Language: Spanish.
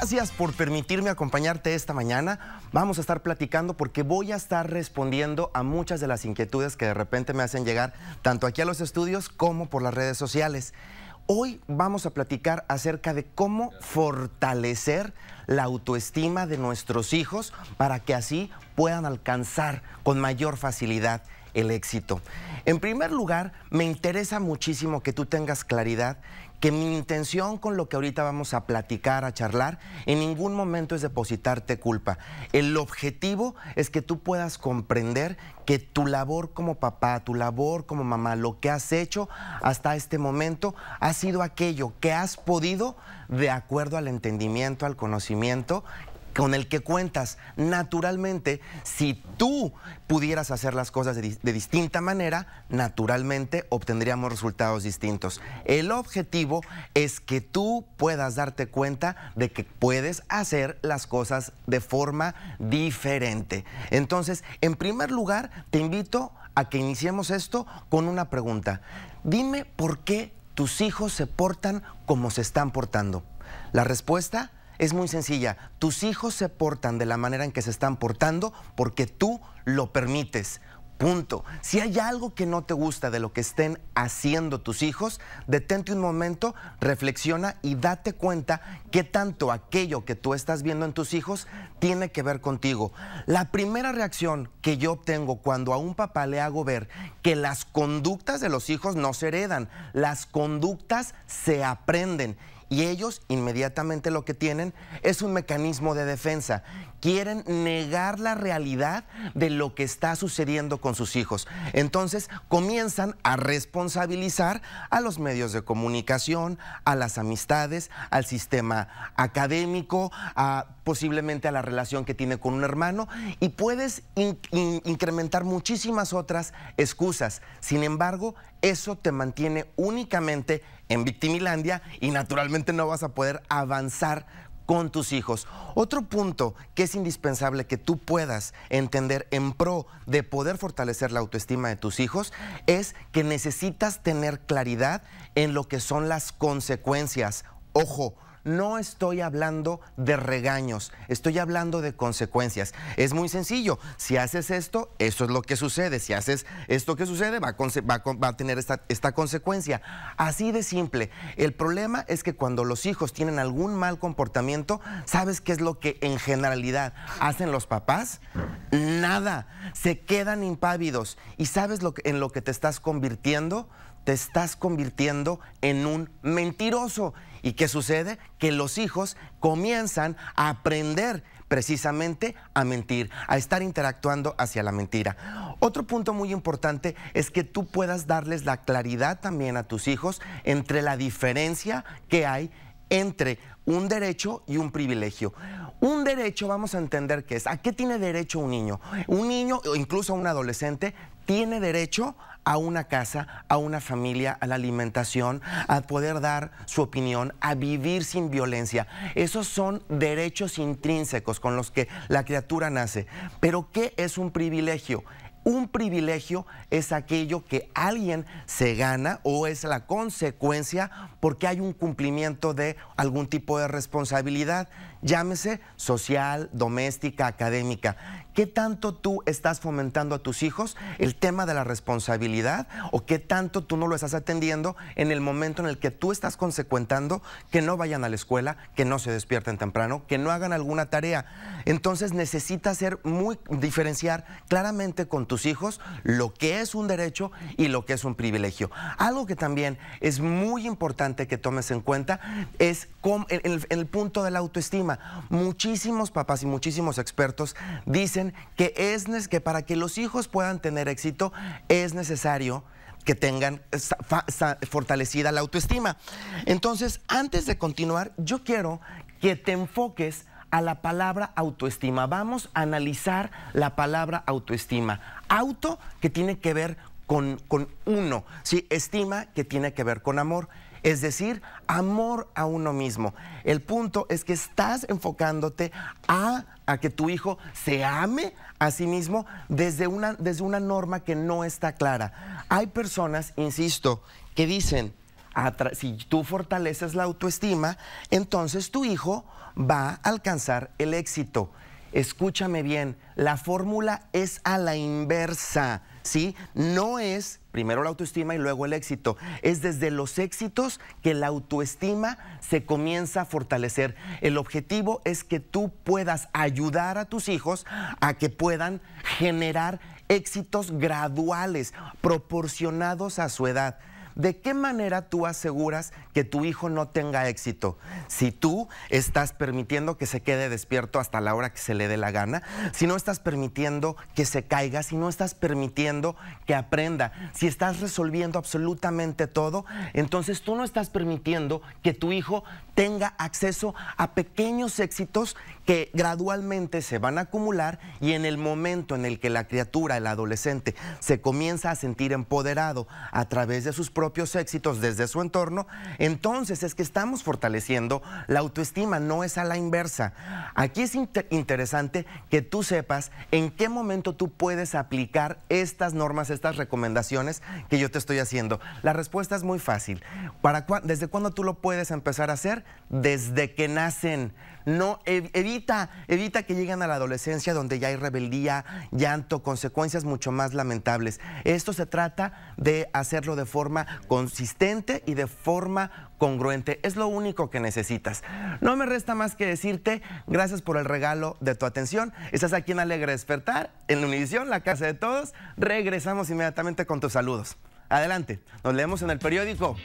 Gracias por permitirme acompañarte esta mañana. Vamos a estar platicando porque voy a estar respondiendo a muchas de las inquietudes que de repente me hacen llegar tanto aquí a los estudios como por las redes sociales. Hoy vamos a platicar acerca de cómo fortalecer la autoestima de nuestros hijos para que así puedan alcanzar con mayor facilidad el éxito. En primer lugar, me interesa muchísimo que tú tengas claridad que mi intención con lo que ahorita vamos a platicar, a charlar, en ningún momento es depositarte culpa. El objetivo es que tú puedas comprender que tu labor como papá, tu labor como mamá, lo que has hecho hasta este momento ha sido aquello que has podido de acuerdo al entendimiento, al conocimiento con el que cuentas. Naturalmente, si tú pudieras hacer las cosas de, distinta manera, naturalmente obtendríamos resultados distintos. El objetivo es que tú puedas darte cuenta de que puedes hacer las cosas de forma diferente. Entonces, en primer lugar, te invito a que iniciemos esto con una pregunta. Dime por qué tus hijos se portan como se están portando. La respuesta es muy sencilla. Tus hijos se portan de la manera en que se están portando porque tú lo permites. Punto. Si hay algo que no te gusta de lo que estén haciendo tus hijos, detente un momento, reflexiona y date cuenta que tanto aquello que tú estás viendo en tus hijos tiene que ver contigo. La primera reacción que yo obtengo cuando a un papá le hago ver que las conductas de los hijos no se heredan, las conductas se aprenden y ellos inmediatamente lo que tienen es un mecanismo de defensa. Quieren negar la realidad de lo que está sucediendo con sus hijos. Entonces comienzan a responsabilizar a los medios de comunicación, a las amistades, al sistema académico, a, posiblemente a la relación que tiene con un hermano y puedes incrementar muchísimas otras excusas. Sin embargo, eso te mantiene únicamente en Victimilandia y naturalmente no vas a poder avanzar con tus hijos. Otro punto que es indispensable que tú puedas entender en pro de poder fortalecer la autoestima de tus hijos es que necesitas tener claridad en lo que son las consecuencias. Ojo, no estoy hablando de regaños, estoy hablando de consecuencias. Es muy sencillo, si haces esto, esto es lo que sucede, si haces esto que sucede, va a, tener esta, consecuencia. Así de simple, el problema es que cuando los hijos tienen algún mal comportamiento, ¿sabes qué es lo que en generalidad hacen los papás? Nada, se quedan impávidos y ¿sabes lo en lo que te estás convirtiendo? Te estás convirtiendo en un mentiroso ¿Y qué sucede? Que los hijos comienzan a aprender precisamente a mentir, a estar interactuando hacia la mentira. Otro punto muy importante es que tú puedas darles la claridad también a tus hijos entre la diferencia que hay entre un derecho y un privilegio. Un derecho, vamos a entender qué es. ¿A qué tiene derecho un niño? Un niño o incluso un adolescente tiene derecho a una casa, a una familia, a la alimentación, a poder dar su opinión, a vivir sin violencia. Esos son derechos intrínsecos con los que la criatura nace. Pero ¿qué es un privilegio? Un privilegio es aquello que alguien se gana o es la consecuencia porque hay un cumplimiento de algún tipo de responsabilidad, llámese social, doméstica, académica. ¿Qué tanto tú estás fomentando a tus hijos el tema de la responsabilidad o qué tanto tú no lo estás atendiendo en el momento en el que tú estás consecuentando que no vayan a la escuela, que no se despierten temprano, que no hagan alguna tarea? Entonces necesitas ser muy diferenciar claramente con tu tus hijos lo que es un derecho y lo que es un privilegio. Algo que también es muy importante que tomes en cuenta es el, el punto de la autoestima. Muchísimos papás y muchísimos expertos dicen que, es, que para que los hijos puedan tener éxito es necesario que tengan fortalecida la autoestima. Entonces, antes de continuar, yo quiero que te enfoques a la palabra autoestima. Vamos a analizar la palabra autoestima. Auto, que tiene que ver con, uno. estima, que tiene que ver con amor es decir, amor a uno mismo. El punto es que estás enfocándote a, que tu hijo se ame a sí mismo desde una, desde una norma que no está clara. Hay personas, insisto, que dicen, si tú fortaleces la autoestima, entonces tu hijo va a alcanzar el éxito. Escúchame bien, la fórmula es a la inversa, ¿sí? No es primero la autoestima y luego el éxito. Es desde los éxitos que la autoestima se comienza a fortalecer. El objetivo es que tú puedas ayudar a tus hijos a que puedan generar éxitos graduales, proporcionados a su edad. ¿De qué manera tú aseguras que tu hijo no tenga éxito? Si tú estás permitiendo que se quede despierto hasta la hora que se le dé la gana, si no estás permitiendo que se caiga, si no estás permitiendo que aprenda, si estás resolviendo absolutamente todo, entonces tú no estás permitiendo que tu hijo tenga acceso a pequeños éxitos que gradualmente se van a acumular y en el momento en el que la criatura, el adolescente, se comienza a sentir empoderado a través de sus propios éxitos desde su entorno, entonces es que estamos fortaleciendo la autoestima, no es a la inversa. Aquí es interesante que tú sepas en qué momento tú puedes aplicar estas normas, estas recomendaciones que yo te estoy haciendo. La respuesta es muy fácil. ¿Desde cuándo tú lo puedes empezar a hacer? Desde que nacen no evita, evita que lleguen a la adolescencia donde ya hay rebeldía, llanto, consecuencias mucho más lamentables. Esto se trata de hacerlo de forma consistente y de forma congruente. Es lo único que necesitas. No me resta más que decirte gracias por el regalo de tu atención. Estás aquí en Alegre Despertar, en Univisión, la casa de todos. Regresamos inmediatamente con tus saludos. Adelante, nos leemos en el periódico.